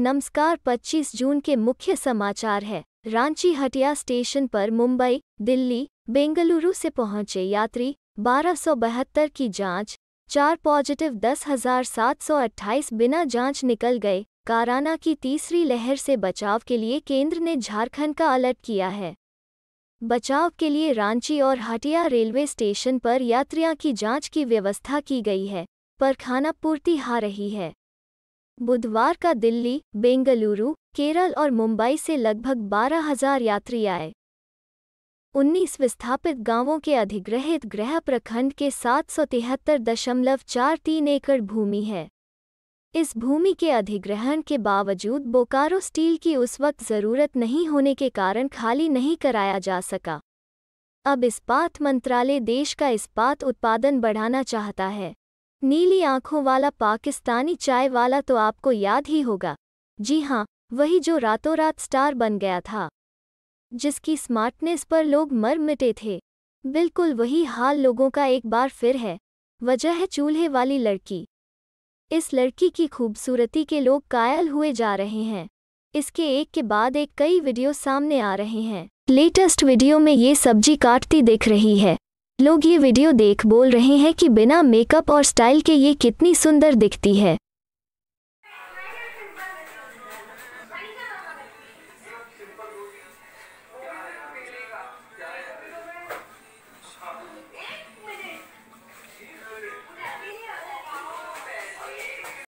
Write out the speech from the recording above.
नमस्कार 25 जून के मुख्य समाचार है रांची हटिया स्टेशन पर मुंबई दिल्ली बेंगलुरु से पहुंचे यात्री बारह की जांच, चार पॉजिटिव 10,728 बिना जांच निकल गए काराना की तीसरी लहर से बचाव के लिए केंद्र ने झारखंड का अलर्ट किया है बचाव के लिए रांची और हटिया रेलवे स्टेशन पर यात्रियों की जांच की व्यवस्था की गई है पर खाना पूर्ति हा रही है बुधवार का दिल्ली बेंगलुरु केरल और मुंबई से लगभग 12,000 यात्री आए उन्नीस विस्थापित गांवों के अधिग्रहित गृह प्रखंड के सात सौ तिहत्तर दशमलव चार तीन एकड़ भूमि है इस भूमि के अधिग्रहण के बावजूद बोकारो स्टील की उस वक्त जरूरत नहीं होने के कारण खाली नहीं कराया जा सका अब इस्पात मंत्रालय देश का इस्पात उत्पादन बढ़ाना चाहता है नीली आंखों वाला पाकिस्तानी चाय वाला तो आपको याद ही होगा जी हाँ वही जो रातों रात स्टार बन गया था जिसकी स्मार्टनेस पर लोग मर मिटे थे बिल्कुल वही हाल लोगों का एक बार फिर है वजह है चूल्हे वाली लड़की इस लड़की की खूबसूरती के लोग कायल हुए जा रहे हैं इसके एक के बाद एक कई वीडियो सामने आ रहे हैं लेटेस्ट वीडियो में ये सब्जी काटती दिख रही है लोग ये वीडियो देख बोल रहे हैं कि बिना मेकअप और स्टाइल के ये कितनी सुंदर दिखती है